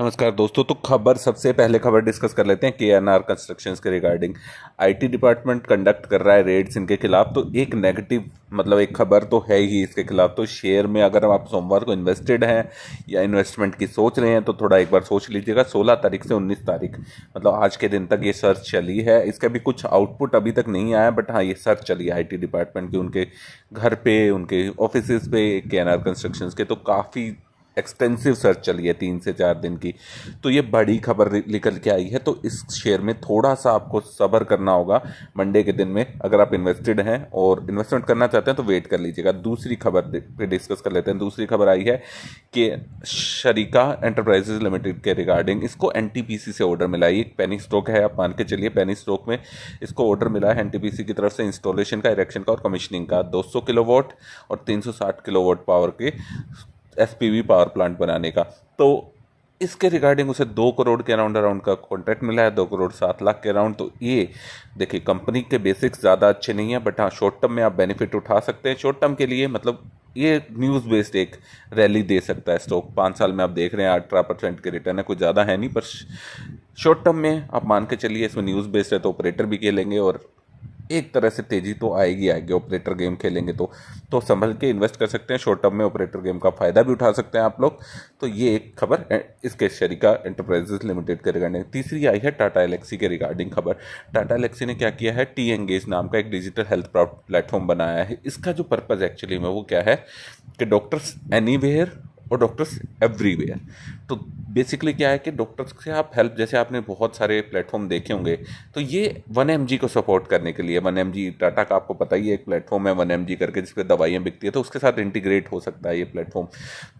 नमस्कार दोस्तों तो खबर सबसे पहले खबर डिस्कस कर लेते हैं के एन आर कंस्ट्रक्शन के रिगार्डिंग आईटी डिपार्टमेंट कंडक्ट कर रहा है रेड्स इनके खिलाफ तो एक नेगेटिव मतलब एक खबर तो है ही इसके खिलाफ तो शेयर में अगर आप सोमवार को इन्वेस्टेड हैं या इन्वेस्टमेंट की सोच रहे हैं तो थोड़ा एक बार सोच लीजिएगा सोलह तारीख से उन्नीस तारीख मतलब आज के दिन तक ये सर्च चली है इसका भी कुछ आउटपुट अभी तक नहीं आया बट हाँ ये सर्च चली आई डिपार्टमेंट की उनके घर पर उनके ऑफिस पे के एन आर कंस्ट्रक्शन के तो काफ़ी एक्सटेंसिव सर्च चली है तीन से चार दिन की तो ये बड़ी खबर निकल के आई है तो इस शेयर में थोड़ा सा आपको सबर करना होगा मंडे के दिन में अगर आप इन्वेस्टेड हैं और इन्वेस्टमेंट करना चाहते हैं तो वेट कर लीजिएगा दूसरी खबर पे डिस्कस कर लेते हैं दूसरी खबर आई है कि शरीका एंटरप्राइजेज लिमिटेड के रिगार्डिंग इसको एन से ऑर्डर मिला है एक पेनी स्टॉक है आप मान के चलिए पैनिक स्टॉक में इसको ऑर्डर मिला है एन की तरफ से इंस्टॉलेशन का इरेक्शन का और कमीशनिंग का दो सौ और 360 किलोवाट पावर के एस पावर प्लांट बनाने का तो इसके रिगार्डिंग उसे दो करोड़ के अराउंड अराउंड का कॉन्ट्रैक्ट मिला है दो करोड़ सात लाख के अराउंड तो ये देखिए कंपनी के बेसिक्स ज़्यादा अच्छे नहीं है बट हाँ शॉर्ट टर्म में आप बेनिफिट उठा सकते हैं शॉर्ट टर्म के लिए मतलब ये न्यूज़ बेस्ड एक रैली दे सकता है स्टॉक पाँच साल में आप देख रहे हैं अठारह परसेंट के रिटर्न है कुछ ज़्यादा है नहीं पर शॉर्ट टर्म में आप मान के चलिए इसमें न्यूज़ बेस्ड है तो ऑपरेटर भी खेलेंगे और एक तरह से तेज़ी तो आएगी आएगी ऑपरेटर गेम खेलेंगे तो तो संभल के इन्वेस्ट कर सकते हैं शॉर्ट टर्म में ऑपरेटर गेम का फ़ायदा भी उठा सकते हैं आप लोग तो ये एक खबर इसके शरिका एंटरप्राइजेस लिमिटेड के रिगार्डिंग तीसरी आई है टाटा एलेक्सी के रिगार्डिंग खबर टाटा एलेक्सी ने क्या किया है टी एंगेज नाम का एक डिजिटल हेल्थ प्लेटफॉर्म बनाया है इसका जो पर्पज़ एक्चुअली में वो क्या है कि डॉक्टर्स एनी और डॉक्टर्स एवरीवेयर तो बेसिकली क्या है कि डॉक्टर्स से आप हेल्प जैसे आपने बहुत सारे प्लेटफॉर्म देखे होंगे तो ये वन एम को सपोर्ट करने के लिए वन एम टाटा का आपको पता ही है एक प्लेटफॉर्म है वन एम करके जिस पर दवाइयाँ बिकती है तो उसके साथ इंटीग्रेट हो सकता है ये प्लेटफॉर्म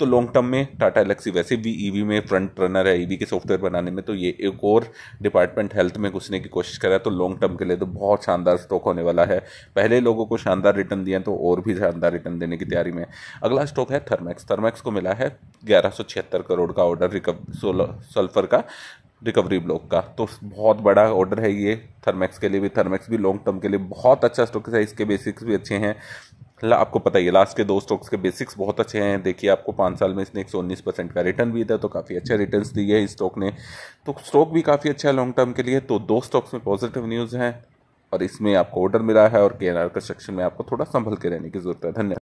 तो लॉन्ग टर्म में टाटा एलेक्सी वैसे भी ई e में फ्रंट रनर है ई e के सॉफ्टवेयर बनाने में तो ये एक और डिपार्टमेंट हेल्थ में घुसने की कोशिश कर रहा है तो लॉन्ग टर्म के लिए तो बहुत शानदार स्टॉक होने वाला है पहले लोगों को शानदार रिटर्न दिया तो और भी शानदार रिटर्न देने की तैयारी में अगला स्टॉक है थर्मैक्स थर्मैक्स को मिला है ग्यारह करोड़ का ऑर्डर ऑर्डर रिकवरी सल्फर का रिकवरी ब्लॉक का तो बहुत बड़ा ऑर्डर है ये थर्मैक्स के लिए भी थर्मैक्स भी लॉन्ग टर्म के लिए बहुत अच्छा स्टॉक है इसके बेसिक्स भी अच्छे हैं आपको पता ही है लास्ट के दो स्टॉक्स के बेसिक्स बहुत अच्छे हैं देखिए आपको पाँच साल में इसने एक सौ उन्नीस परसेंट का रिटर्न भी दिया तो काफ़ी अच्छे रिटर्न दिए है इस स्टॉक ने तो स्टॉक भी काफ़ी अच्छा है लॉन्ग टर्म के लिए तो दो स्टॉक्स में पॉजिटिव न्यूज़ हैं और इसमें आपको ऑर्डर मिला है और के एन आर कंस्ट्रक्शन में आपको थोड़ा संभल के रहने की जरूरत है धन्यवाद